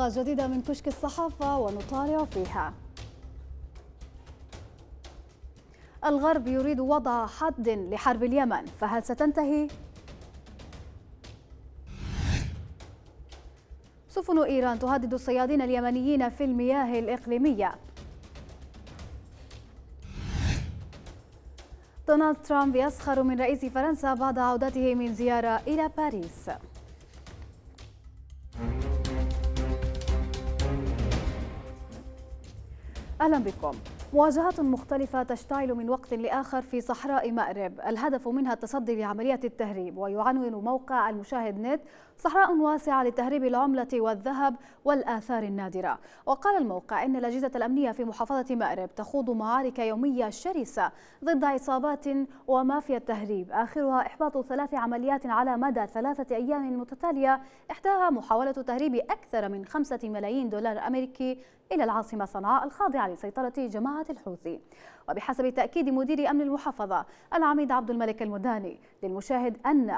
حلقة جديدة من كشك الصحافة ونطالع فيها الغرب يريد وضع حد لحرب اليمن فهل ستنتهي؟ سفن إيران تهدد الصيادين اليمنيين في المياه الإقليمية دونالد ترامب يسخر من رئيس فرنسا بعد عودته من زيارة إلى باريس أهلا بكم مواجهات مختلفة تشتعل من وقت لآخر في صحراء مأرب الهدف منها التصدي لعملية التهريب ويعنون موقع المشاهد نت صحراء واسعة لتهريب العملة والذهب والآثار النادرة وقال الموقع إن الأجهزة الأمنية في محافظة مأرب تخوض معارك يومية شرسة ضد عصابات ومافيا التهريب آخرها إحباط ثلاث عمليات على مدى ثلاثة أيام متتالية إحداها محاولة تهريب أكثر من خمسة ملايين دولار أمريكي إلى العاصمة صنعاء الخاضعة لسيطرة جماعة الحوثي وبحسب تأكيد مدير أمن المحافظة العميد عبد الملك المداني للمشاهد أن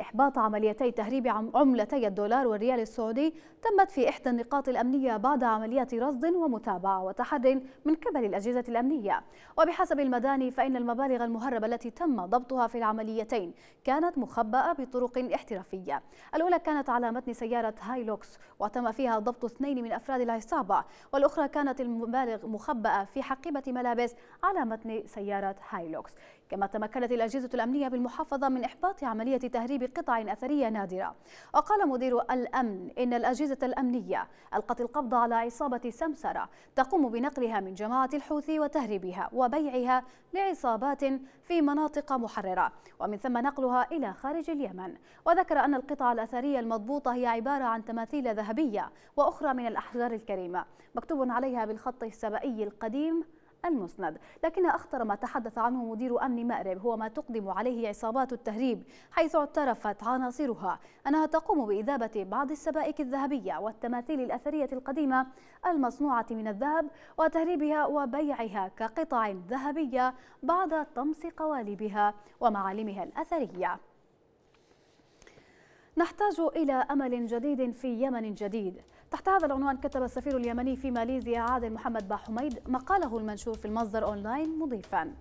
إحباط عمليتي تهريب عملتي الدولار والريال السعودي تمت في إحدى النقاط الأمنية بعد عمليات رصد ومتابعة وتحر من قبل الأجهزة الأمنية وبحسب المداني فإن المبالغ المهربة التي تم ضبطها في العمليتين كانت مخبأة بطرق احترافية الأولى كانت على متن سيارة هايلوكس وتم فيها ضبط اثنين من أفراد العصابة والأخرى كانت المبالغ مخبأة في حقيبة ملابس على متن سيارة هايلوكس كما تمكنت الأجهزة الأمنية بالمحافظة من إحباط عملية تهريب قطع أثرية نادرة وقال مدير الأمن إن الأجهزة الأمنية ألقت القبض على عصابة سمسرة تقوم بنقلها من جماعة الحوثي وتهريبها وبيعها لعصابات في مناطق محررة ومن ثم نقلها إلى خارج اليمن وذكر أن القطع الأثرية المضبوطة هي عبارة عن تماثيل ذهبية وأخرى من الأحجار الكريمة مكتوب عليها بالخط السبائي القديم المسند لكن أخطر ما تحدث عنه مدير أمن مأرب هو ما تقدم عليه عصابات التهريب حيث اعترفت عناصرها أنها تقوم بإذابة بعض السبائك الذهبية والتماثيل الأثرية القديمة المصنوعة من الذهب وتهريبها وبيعها كقطع ذهبية بعد طمس قوالبها ومعالمها الأثرية نحتاج إلى أمل جديد في يمن جديد تحت هذا العنوان كتب السفير اليمني في ماليزيا عادل محمد باحميد مقاله المنشور في المصدر أونلاين مضيفاً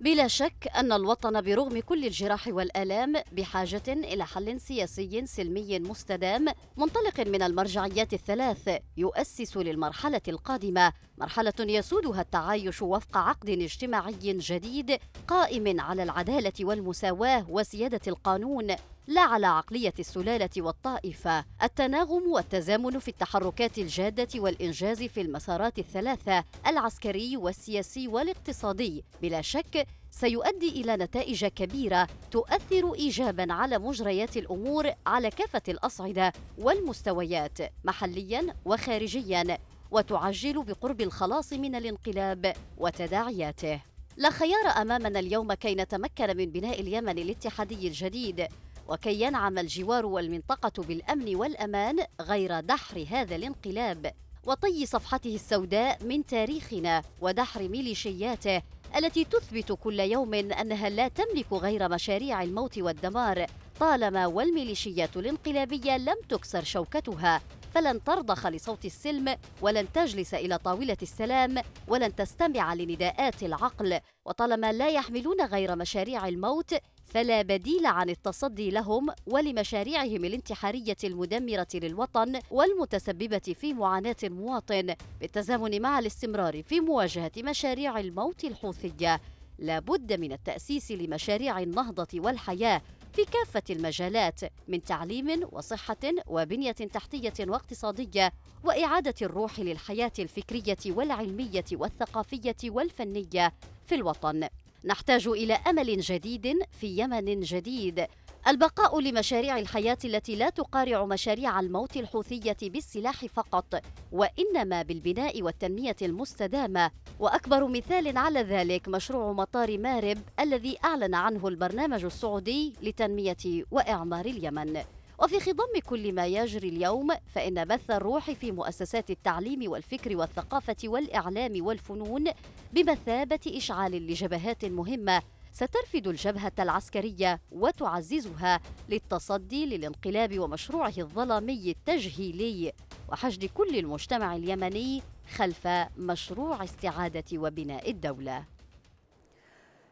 بلا شك أن الوطن برغم كل الجراح والآلام بحاجة إلى حل سياسي سلمي مستدام منطلق من المرجعيات الثلاث يؤسس للمرحلة القادمة مرحلة يسودها التعايش وفق عقد اجتماعي جديد قائم على العدالة والمساواة وسيادة القانون لا على عقلية السلالة والطائفة، التناغم والتزامن في التحركات الجادة والإنجاز في المسارات الثلاثة العسكري والسياسي والاقتصادي، بلا شك سيؤدي إلى نتائج كبيرة تؤثر إيجابا على مجريات الأمور على كافة الأصعدة والمستويات محليا وخارجيا وتعجل بقرب الخلاص من الانقلاب وتداعياته لا خيار امامنا اليوم كي نتمكن من بناء اليمن الاتحادي الجديد وكي ينعم الجوار والمنطقه بالامن والامان غير دحر هذا الانقلاب وطي صفحته السوداء من تاريخنا ودحر ميليشياته التي تثبت كل يوم انها لا تملك غير مشاريع الموت والدمار طالما والميليشيات الانقلابيه لم تكسر شوكتها فلن ترضخ لصوت السلم ولن تجلس إلى طاولة السلام ولن تستمع لنداءات العقل وطالما لا يحملون غير مشاريع الموت فلا بديل عن التصدي لهم ولمشاريعهم الانتحارية المدمرة للوطن والمتسببة في معاناة المواطن بالتزامن مع الاستمرار في مواجهة مشاريع الموت الحوثية لا بد من التأسيس لمشاريع النهضة والحياة في كافة المجالات من تعليم وصحة وبنية تحتية واقتصادية وإعادة الروح للحياة الفكرية والعلمية والثقافية والفنية في الوطن. نحتاج إلى أمل جديد في يمن جديد البقاء لمشاريع الحياة التي لا تقارع مشاريع الموت الحوثية بالسلاح فقط وإنما بالبناء والتنمية المستدامة وأكبر مثال على ذلك مشروع مطار مارب الذي أعلن عنه البرنامج السعودي لتنمية وإعمار اليمن وفي خضم كل ما يجري اليوم فإن بث الروح في مؤسسات التعليم والفكر والثقافة والإعلام والفنون بمثابة إشعال لجبهات مهمة سترفد الجبهة العسكرية وتعززها للتصدي للانقلاب ومشروعه الظلامي التجهيلي وحشد كل المجتمع اليمني خلف مشروع استعادة وبناء الدولة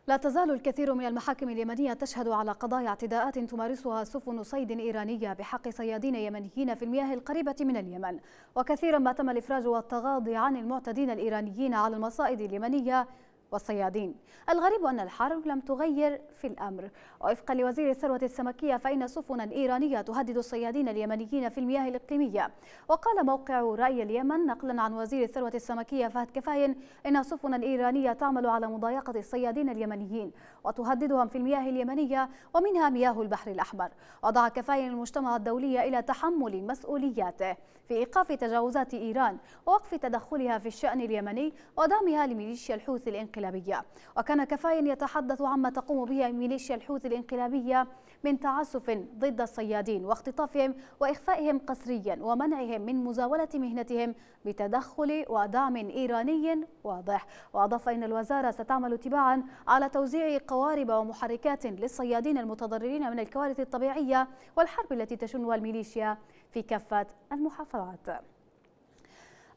لا تزال الكثير من المحاكم اليمنية تشهد على قضايا اعتداءات تمارسها سفن صيد إيرانية بحق صيادين يمنيين في المياه القريبة من اليمن وكثيرا ما تم الإفراج والتغاضي عن المعتدين الإيرانيين على المصائد اليمنية والصيادين الغريب أن الحرب لم تغير في الأمر وفقا لوزير الثروة السمكية فإن سفنا إيرانية تهدد الصيادين اليمنيين في المياه الإقليمية وقال موقع رأي اليمن نقلا عن وزير الثروة السمكية فهد كفاين إن سفنا إيرانية تعمل على مضايقة الصيادين اليمنيين وتهددهم في المياه اليمنية ومنها مياه البحر الأحمر وضع كفاين المجتمع الدولي إلى تحمل مسؤولياته في إيقاف تجاوزات إيران ووقف تدخلها في الشأن اليمني ودعمها لميليشيا الحوثي الانقلابية وكان كفاين يتحدث عما تقوم به ميليشيا الحوثي الانقلابية من تعسف ضد الصيادين واختطافهم وإخفائهم قسريا ومنعهم من مزاولة مهنتهم بتدخل ودعم إيراني واضح وأضاف أن الوزارة ستعمل تباعا على توزيع قوارب ومحركات للصيادين المتضررين من الكوارث الطبيعية والحرب التي تشنها الميليشيا في كافة المحافظات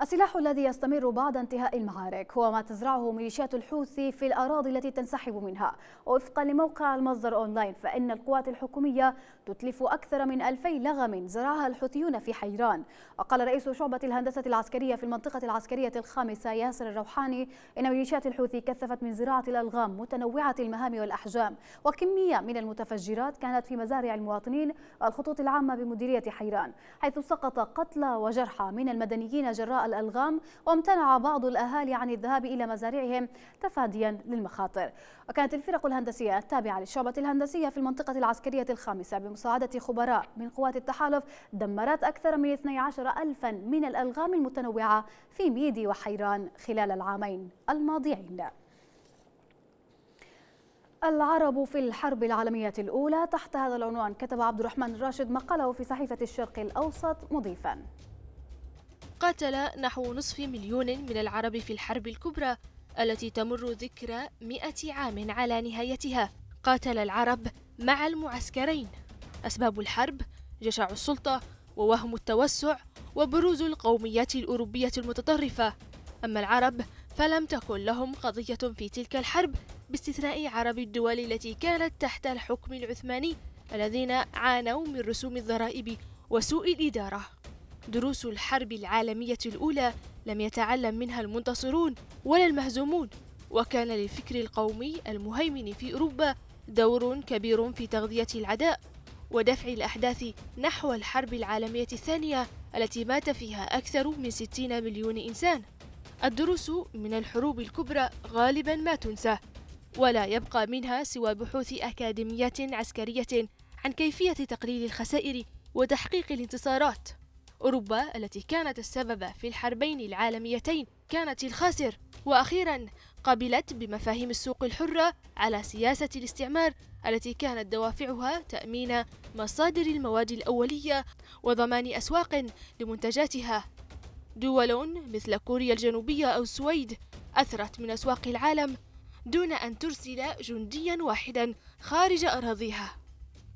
السلاح الذي يستمر بعد انتهاء المعارك هو ما تزرعه ميليشيات الحوثي في الأراضي التي تنسحب منها وفقا لموقع المصدر أونلاين فإن القوات الحكومية تتلف أكثر من ألفي لغم زرعها الحوثيون في حيران وقال رئيس شعبة الهندسة العسكرية في المنطقة العسكرية الخامسة ياسر الروحاني إن ميليشيات الحوثي كثفت من زراعة الألغام متنوعة المهام والأحجام وكمية من المتفجرات كانت في مزارع المواطنين والخطوط العامة بمديرية حيران حيث سقط قتلى وجرحى من المدنيين جراء الألغام وامتنع بعض الأهالي عن الذهاب إلى مزارعهم تفاديا للمخاطر وكانت الفرق الهندسية التابعة للشعبة الهندسية في المنطقة العسكرية الخامسة بمساعدة خبراء من قوات التحالف دمرت أكثر من 12 ألفا من الألغام المتنوعة في ميدي وحيران خلال العامين الماضيين العرب في الحرب العالمية الأولى تحت هذا العنوان كتب عبد الرحمن الراشد مقاله في صحيفة الشرق الأوسط مضيفاً قاتل نحو نصف مليون من العرب في الحرب الكبرى التي تمر ذكرى مئة عام على نهايتها قاتل العرب مع المعسكرين أسباب الحرب جشع السلطة ووهم التوسع وبروز القوميات الأوروبية المتطرفة أما العرب فلم تكن لهم قضية في تلك الحرب باستثناء عرب الدول التي كانت تحت الحكم العثماني الذين عانوا من رسوم الضرائب وسوء الإدارة دروس الحرب العالمية الأولى لم يتعلم منها المنتصرون ولا المهزومون وكان للفكر القومي المهيمن في أوروبا دور كبير في تغذية العداء ودفع الأحداث نحو الحرب العالمية الثانية التي مات فيها أكثر من 60 مليون إنسان الدروس من الحروب الكبرى غالبا ما تنسى ولا يبقى منها سوى بحوث أكاديميات عسكرية عن كيفية تقليل الخسائر وتحقيق الانتصارات أوروبا التي كانت السبب في الحربين العالميتين كانت الخاسر وأخيرا قبلت بمفاهيم السوق الحرة على سياسة الاستعمار التي كانت دوافعها تأمين مصادر المواد الأولية وضمان أسواق لمنتجاتها دول مثل كوريا الجنوبية أو السويد أثرت من أسواق العالم دون أن ترسل جنديا واحدا خارج أراضيها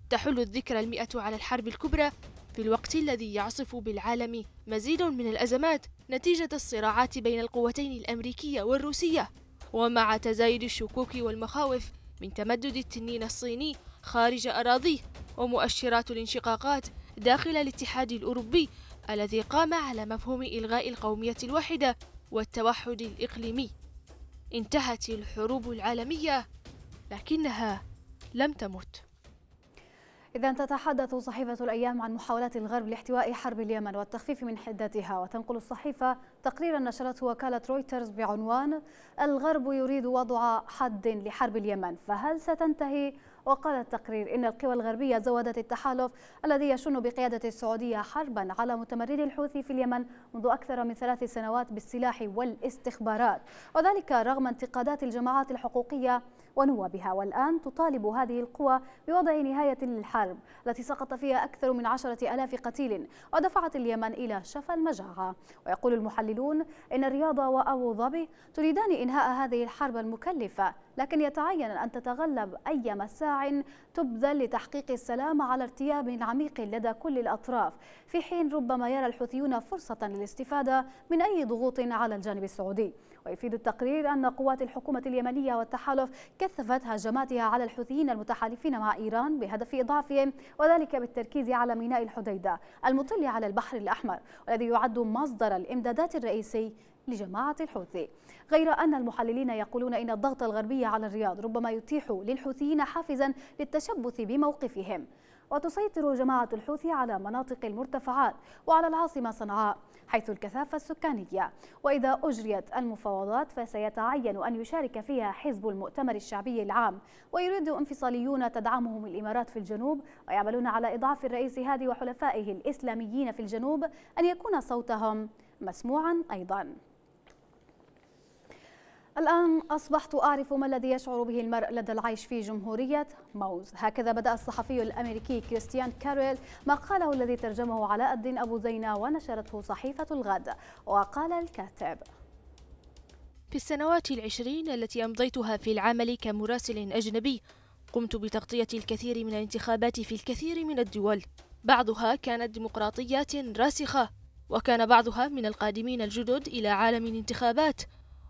تحل الذكرى المئة على الحرب الكبرى في الوقت الذي يعصف بالعالم مزيد من الأزمات نتيجة الصراعات بين القوتين الأمريكية والروسية ومع تزايد الشكوك والمخاوف من تمدد التنين الصيني خارج أراضيه ومؤشرات الانشقاقات داخل الاتحاد الأوروبي الذي قام على مفهوم إلغاء القومية الواحدة والتوحد الإقليمي انتهت الحروب العالمية لكنها لم تمت إذا تتحدث صحيفة الأيام عن محاولات الغرب لاحتواء حرب اليمن والتخفيف من حدتها وتنقل الصحيفة تقريرا نشرته وكالة رويترز بعنوان الغرب يريد وضع حد لحرب اليمن فهل ستنتهي؟ وقال التقرير إن القوى الغربية زودت التحالف الذي يشن بقيادة السعودية حربا على متمردي الحوثي في اليمن منذ أكثر من ثلاث سنوات بالسلاح والاستخبارات وذلك رغم انتقادات الجماعات الحقوقية ونوابها والآن تطالب هذه القوى بوضع نهاية للحرب التي سقط فيها أكثر من عشرة ألاف قتيل ودفعت اليمن إلى شفا المجاعة ويقول المحلل قائلون إن الرياضه وأبو ظبي تريدان إنهاء هذه الحرب المكلفة لكن يتعين أن تتغلب أي مساع تبذل لتحقيق السلام على ارتياب عميق لدى كل الأطراف في حين ربما يرى الحوثيون فرصة للاستفادة من أي ضغوط على الجانب السعودي ويفيد التقرير أن قوات الحكومة اليمنية والتحالف كثفت هجماتها على الحوثيين المتحالفين مع إيران بهدف إضعافهم وذلك بالتركيز على ميناء الحديدة المطل على البحر الأحمر والذي يعد مصدر الإمدادات الرئيسي لجماعة الحوثي غير أن المحللين يقولون إن الضغط الغربي على الرياض ربما يتيح للحوثيين حافزا للتشبث بموقفهم وتسيطر جماعة الحوثي على مناطق المرتفعات وعلى العاصمة صنعاء حيث الكثافة السكانية وإذا أجريت المفاوضات فسيتعين أن يشارك فيها حزب المؤتمر الشعبي العام ويريد انفصاليون تدعمهم الإمارات في الجنوب ويعملون على إضعاف الرئيس هادي وحلفائه الإسلاميين في الجنوب أن يكون صوتهم مسموعا أيضا الآن أصبحت أعرف ما الذي يشعر به المرء لدى العيش في جمهورية موز هكذا بدأ الصحفي الأمريكي كريستيان كاريل مقاله الذي ترجمه علاء الدين أبو زينة ونشرته صحيفة الغد وقال الكاتب في السنوات العشرين التي أمضيتها في العمل كمراسل أجنبي قمت بتغطية الكثير من الانتخابات في الكثير من الدول بعضها كانت ديمقراطيات راسخة وكان بعضها من القادمين الجدد إلى عالم الانتخابات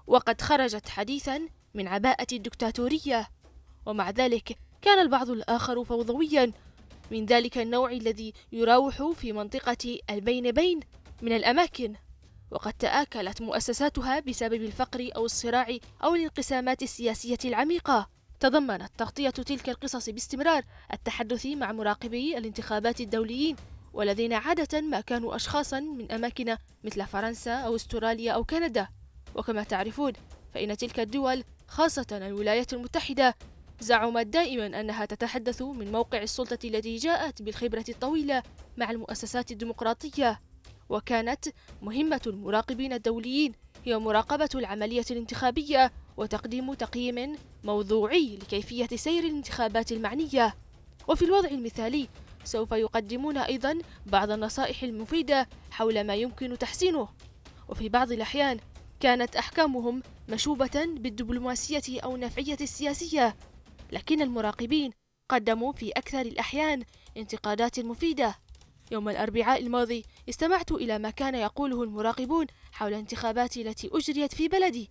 وقد خرجت حديثا من عباءة الدكتاتورية ومع ذلك كان البعض الآخر فوضويا من ذلك النوع الذي يراوح في منطقة البين بين من الأماكن وقد تآكلت مؤسساتها بسبب الفقر أو الصراع أو الانقسامات السياسية العميقة تضمنت تغطية تلك القصص باستمرار التحدث مع مراقبي الانتخابات الدوليين والذين عادة ما كانوا أشخاصا من أماكن مثل فرنسا أو استراليا أو كندا وكما تعرفون فإن تلك الدول خاصة الولايات المتحدة زعمت دائما أنها تتحدث من موقع السلطة التي جاءت بالخبرة الطويلة مع المؤسسات الديمقراطية وكانت مهمة المراقبين الدوليين هي مراقبة العملية الانتخابية وتقديم تقييم موضوعي لكيفية سير الانتخابات المعنية وفي الوضع المثالي سوف يقدمون أيضا بعض النصائح المفيدة حول ما يمكن تحسينه وفي بعض الأحيان كانت أحكامهم مشوبة بالدبلوماسية أو النفعية السياسية لكن المراقبين قدموا في أكثر الأحيان انتقادات مفيدة يوم الأربعاء الماضي استمعت إلى ما كان يقوله المراقبون حول انتخابات التي أجريت في بلدي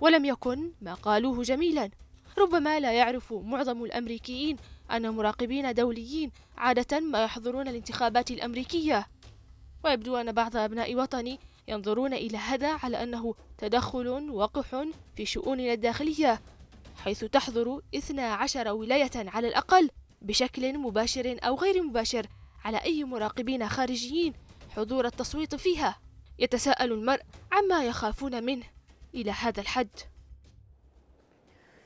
ولم يكن ما قالوه جميلا ربما لا يعرف معظم الأمريكيين أن مراقبين دوليين عادة ما يحضرون الانتخابات الأمريكية ويبدو أن بعض أبناء وطني ينظرون إلى هذا على أنه تدخل وقح في شؤوننا الداخلية حيث تحظر 12 ولاية على الأقل بشكل مباشر أو غير مباشر على أي مراقبين خارجيين حضور التصويت فيها يتساءل المرء عما يخافون منه إلى هذا الحد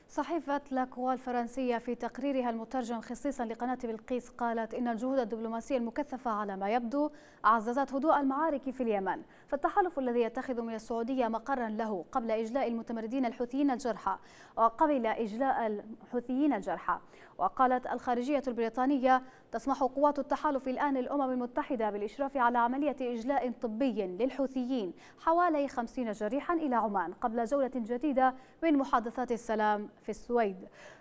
صحيفة لاكوا الفرنسية في تقريرها المترجم خصيصا لقناة بلقيس قالت إن الجهود الدبلوماسية المكثفة على ما يبدو عززت هدوء المعارك في اليمن فالتحالف الذي يتخذ من السعودية مقرا له قبل إجلاء المتمردين الحوثيين الجرحى وقبل إجلاء الحوثيين الجرحى وقالت الخارجية البريطانية تسمح قوات التحالف الآن للأمم المتحدة بالإشراف على عملية إجلاء طبي للحوثيين حوالي 50 جريحا إلى عمان قبل جولة جديدة من محادثات السلام في السويد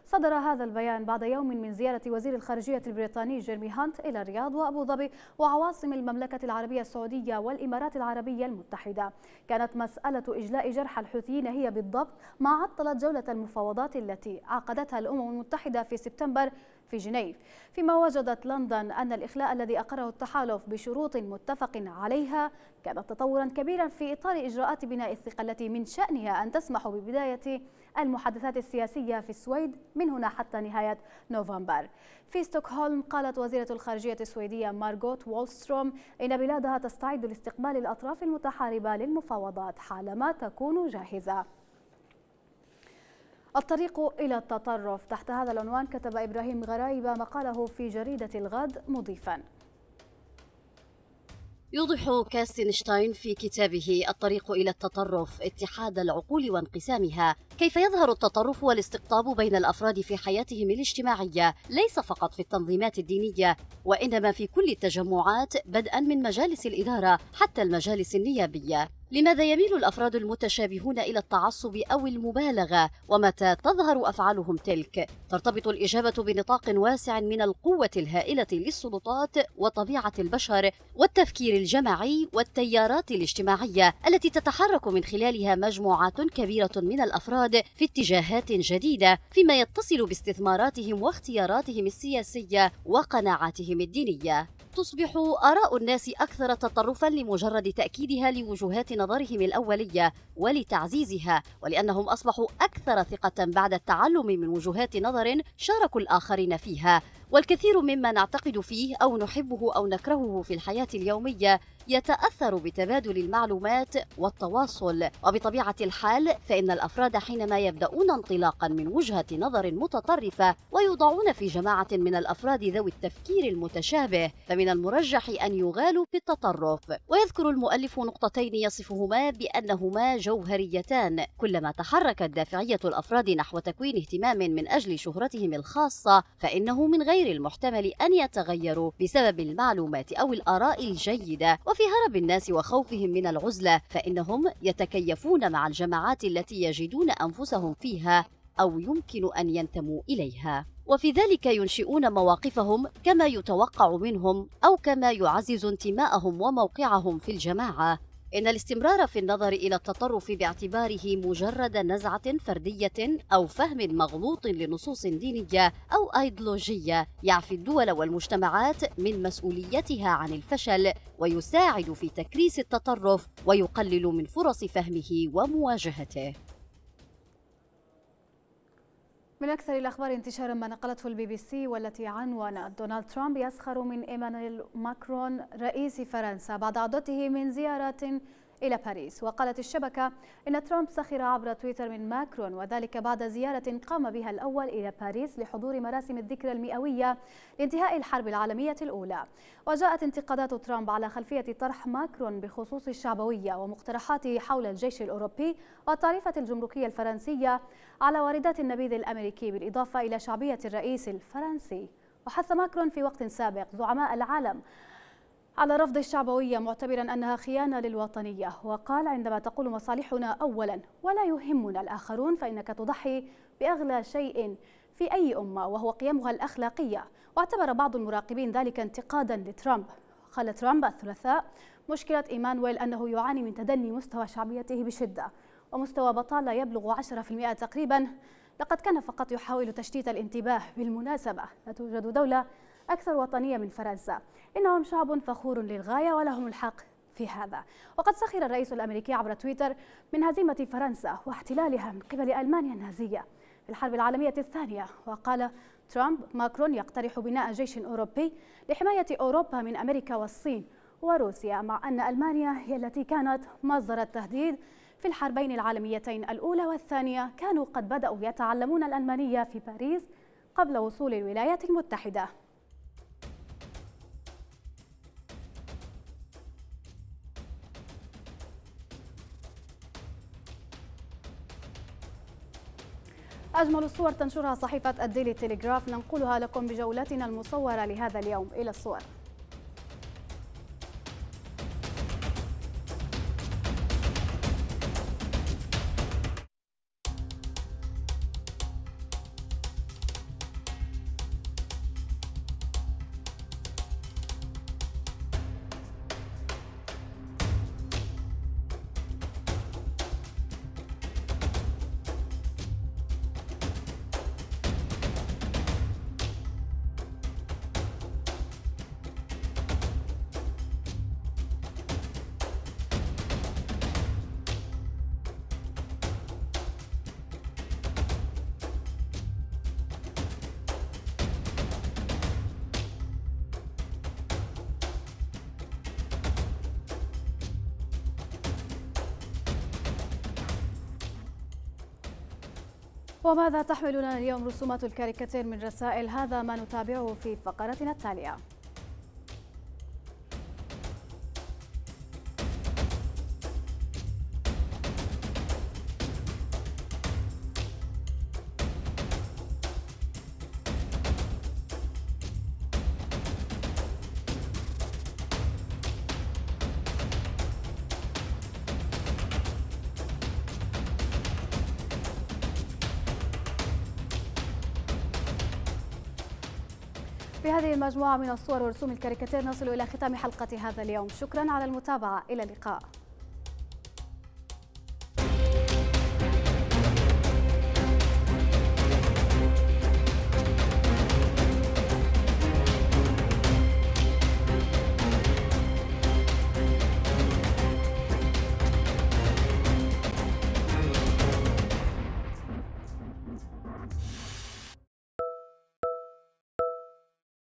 صدر هذا البيان بعد يوم من زيارة وزير الخارجية البريطاني جيرمي هانت إلى الرياض وأبو ظبي وعواصم المملكة العربية السعودية والإمارات العربية المتحدة كانت مسألة إجلاء جرحى الحوثيين هي بالضبط ما عطلت جولة المفاوضات التي عقدتها الأمم المتحدة في سبتمبر في جنيف فيما وجدت لندن أن الإخلاء الذي أقره التحالف بشروط متفق عليها كان تطورا كبيرا في إطار إجراءات بناء الثقة التي من شأنها أن تسمح ببداية المحادثات السياسية في السويد من هنا حتى نهاية نوفمبر في ستوكهولم قالت وزيرة الخارجية السويدية مارغوت وولستروم إن بلادها تستعد لاستقبال الأطراف المتحاربة للمفاوضات حالما تكون جاهزة الطريق إلى التطرف تحت هذا العنوان كتب إبراهيم غرايبة مقاله في جريدة الغد مضيفاً يوضح كاستنشتاين في كتابه الطريق إلى التطرف اتحاد العقول وانقسامها كيف يظهر التطرف والاستقطاب بين الأفراد في حياتهم الاجتماعية ليس فقط في التنظيمات الدينية وإنما في كل التجمعات بدءا من مجالس الإدارة حتى المجالس النيابية لماذا يميل الافراد المتشابهون الى التعصب او المبالغه ومتى تظهر افعالهم تلك ترتبط الاجابه بنطاق واسع من القوه الهائله للسلطات وطبيعه البشر والتفكير الجماعي والتيارات الاجتماعيه التي تتحرك من خلالها مجموعات كبيره من الافراد في اتجاهات جديده فيما يتصل باستثماراتهم واختياراتهم السياسيه وقناعاتهم الدينيه تصبح آراء الناس أكثر تطرفا لمجرد تأكيدها لوجهات نظرهم الأولية ولتعزيزها ولأنهم أصبحوا أكثر ثقة بعد التعلم من وجهات نظر شاركوا الآخرين فيها والكثير مما نعتقد فيه أو نحبه أو نكرهه في الحياة اليومية يتأثر بتبادل المعلومات والتواصل وبطبيعة الحال فإن الأفراد حينما يبدأون انطلاقا من وجهة نظر متطرفة ويوضعون في جماعة من الأفراد ذوي التفكير المتشابه فمن المرجح أن يغالوا في التطرف ويذكر المؤلف نقطتين يصفهما بأنهما جوهريتان كلما تحركت دافعية الأفراد نحو تكوين اهتمام من أجل شهرتهم الخاصة فإنه من غير المحتمل أن يتغيروا بسبب المعلومات أو الآراء الجيدة وفي هرب الناس وخوفهم من العزلة فإنهم يتكيفون مع الجماعات التي يجدون أنفسهم فيها أو يمكن أن ينتموا إليها وفي ذلك ينشئون مواقفهم كما يتوقع منهم أو كما يعزز انتماءهم وموقعهم في الجماعة إن الاستمرار في النظر إلى التطرف باعتباره مجرد نزعة فردية أو فهم مغلوط لنصوص دينية أو أيديولوجية يعفي الدول والمجتمعات من مسؤوليتها عن الفشل ويساعد في تكريس التطرف ويقلل من فرص فهمه ومواجهته من أكثر الأخبار انتشارا ما نقلته البي بي سي والتي عنوان دونالد ترامب يسخر من إيمانويل ماكرون رئيس فرنسا بعد عودته من زيارة إلى باريس وقالت الشبكة إن ترامب سخر عبر تويتر من ماكرون وذلك بعد زيارة قام بها الأول إلى باريس لحضور مراسم الذكرى المئوية لانتهاء الحرب العالمية الأولى وجاءت انتقادات ترامب على خلفية طرح ماكرون بخصوص الشعبوية ومقترحاته حول الجيش الأوروبي والتعريفة الجمركية الفرنسية على واردات النبيذ الأمريكي بالإضافة إلى شعبية الرئيس الفرنسي وحث ماكرون في وقت سابق زعماء العالم على رفض الشعبوية معتبرا أنها خيانة للوطنية وقال عندما تقول مصالحنا أولا ولا يهمنا الآخرون فإنك تضحي بأغلى شيء في أي أمة وهو قيمها الأخلاقية واعتبر بعض المراقبين ذلك انتقادا لترامب قال ترامب الثلاثاء مشكلة إيمانويل أنه يعاني من تدني مستوى شعبيته بشدة ومستوى بطالة يبلغ 10% تقريبا لقد كان فقط يحاول تشتيت الانتباه بالمناسبة لا توجد دولة أكثر وطنية من فرنسا إنهم شعب فخور للغاية ولهم الحق في هذا وقد سخر الرئيس الأمريكي عبر تويتر من هزيمة فرنسا واحتلالها من قبل ألمانيا النازية في الحرب العالمية الثانية وقال ترامب ماكرون يقترح بناء جيش أوروبي لحماية أوروبا من أمريكا والصين وروسيا مع أن ألمانيا هي التي كانت مصدر التهديد في الحربين العالميتين الأولى والثانية كانوا قد بدأوا يتعلمون الألمانية في باريس قبل وصول الولايات المتحدة أجمل الصور تنشرها صحيفة الديلي تيليغراف ننقلها لكم بجولتنا المصورة لهذا اليوم إلى الصور وماذا تحملنا اليوم رسومات الكاريكاتير من رسائل هذا ما نتابعه في فقرتنا التاليه بهذه المجموعة من الصور ورسوم الكاريكاتير نصل إلى ختام حلقة هذا اليوم شكرا على المتابعة إلى اللقاء